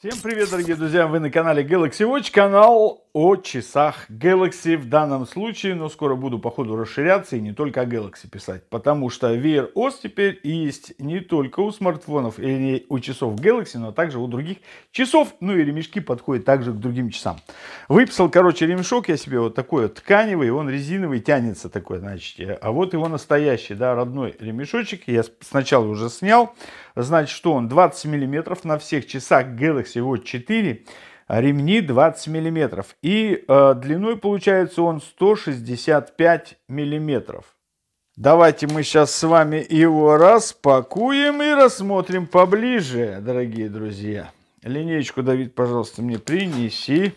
Всем привет, дорогие друзья! Вы на канале Galaxy Watch, канал о часах Galaxy в данном случае, но скоро буду по ходу расширяться и не только о Galaxy писать, потому что Wear OS теперь есть не только у смартфонов или у часов Galaxy, но также у других часов, ну и ремешки подходят также к другим часам. Выписал, короче, ремешок я себе вот такой вот тканевый, он резиновый, тянется такой, значит, э, а вот его настоящий, да, родной ремешочек, я сначала уже снял, Значит, что он 20 мм на всех часах Galaxy Watch 4 ремни 20 мм. И э, длиной получается он 165 мм. Давайте мы сейчас с вами его распакуем и рассмотрим поближе, дорогие друзья. Линеечку, Давид, пожалуйста, мне принеси.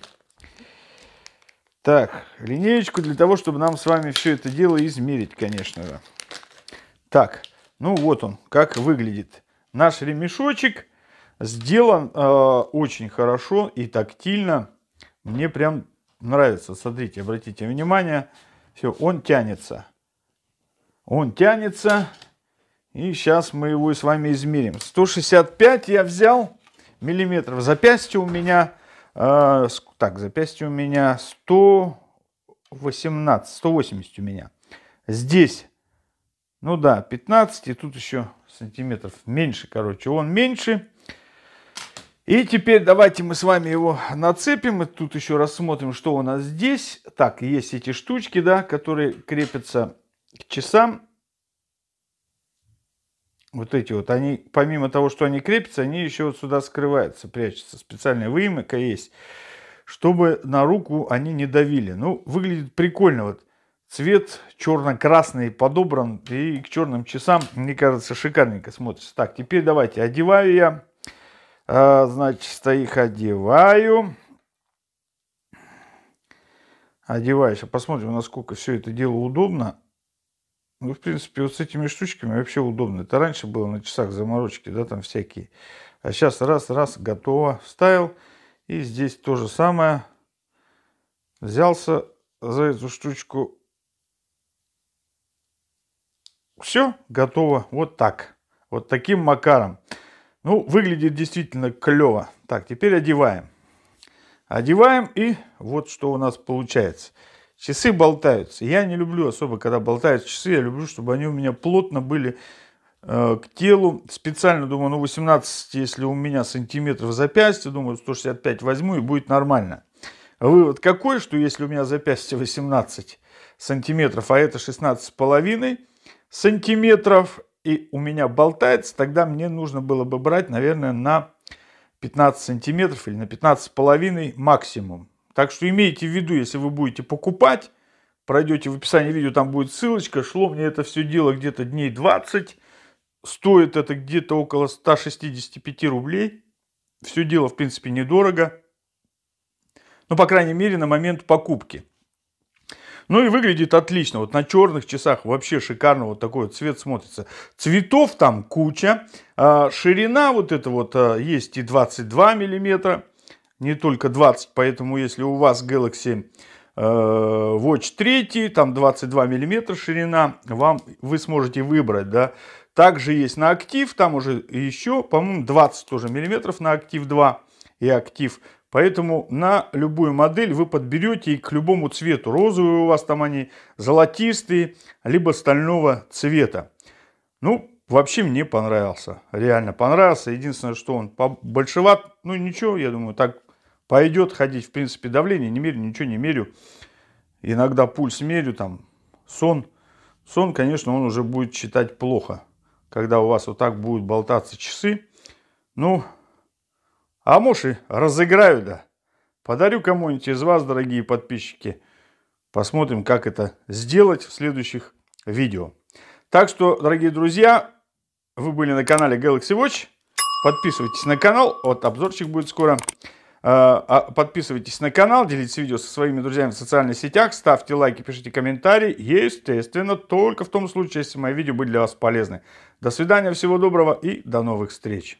Так, линеечку для того, чтобы нам с вами все это дело измерить, конечно же. Так, ну вот он, как выглядит. Наш ремешочек сделан э, очень хорошо и тактильно. Мне прям нравится. Смотрите, обратите внимание. Все, он тянется. Он тянется. И сейчас мы его с вами измерим. 165 я взял миллиметров. Запястье у меня... Э, так, запястье у меня 118. 180 у меня. Здесь, ну да, 15. И тут еще сантиметров меньше, короче, он меньше. И теперь давайте мы с вами его нацепим. И тут еще рассмотрим, что у нас здесь. Так, есть эти штучки, да, которые крепятся к часам. Вот эти вот, они, помимо того, что они крепятся, они еще вот сюда скрываются, прячутся. Специальная выемка есть, чтобы на руку они не давили. Ну, выглядит прикольно. Вот Цвет черно-красный подобран. И к черным часам, мне кажется, шикарненько смотрится. Так, теперь давайте одеваю я. А, значит, их одеваю. Одеваюсь. А посмотрим, насколько все это дело удобно. Ну, в принципе, вот с этими штучками вообще удобно. Это раньше было на часах заморочки, да, там всякие. А сейчас раз, раз, готово, вставил. И здесь то же самое. Взялся за эту штучку, все готово вот так. Вот таким макаром. Ну, выглядит действительно клево. Так, теперь одеваем. Одеваем и вот что у нас получается. Часы болтаются. Я не люблю особо, когда болтаются часы. Я люблю, чтобы они у меня плотно были э, к телу. Специально думаю, ну 18, если у меня сантиметров запястье, думаю, 165 возьму и будет нормально. Вывод какой, что если у меня запястье 18 сантиметров, а это 16 с половиной, сантиметров и у меня болтается, тогда мне нужно было бы брать, наверное, на 15 сантиметров или на 15 половиной максимум. Так что имейте в виду, если вы будете покупать, пройдете в описании видео, там будет ссылочка. Шло мне это все дело где-то дней 20. Стоит это где-то около 165 рублей. Все дело, в принципе, недорого. Ну, по крайней мере, на момент покупки. Ну и выглядит отлично. Вот на черных часах вообще шикарно вот такой вот цвет смотрится. Цветов там куча. А, ширина вот это вот а, есть и 22 миллиметра. Не только 20, поэтому если у вас Galaxy а, Watch 3, там 22 миллиметра ширина, вам, вы сможете выбрать, да. Также есть на актив, там уже еще, по-моему, 20 тоже миллиметров на актив 2 и актив Поэтому на любую модель вы подберете и к любому цвету. Розовые у вас там они, золотистые, либо стального цвета. Ну, вообще мне понравился. Реально понравился. Единственное, что он большеват. Ну, ничего, я думаю, так пойдет ходить. В принципе, давление не мерю, ничего не мерю. Иногда пульс мерю, там, сон. Сон, конечно, он уже будет считать плохо. Когда у вас вот так будут болтаться часы. Ну, а и разыграю да. Подарю кому-нибудь из вас, дорогие подписчики. Посмотрим, как это сделать в следующих видео. Так что, дорогие друзья, вы были на канале Galaxy Watch. Подписывайтесь на канал, вот обзорчик будет скоро. А, а, подписывайтесь на канал, делитесь видео со своими друзьями в социальных сетях, ставьте лайки, пишите комментарии. Естественно, только в том случае, если мои видео были для вас полезны. До свидания, всего доброго и до новых встреч.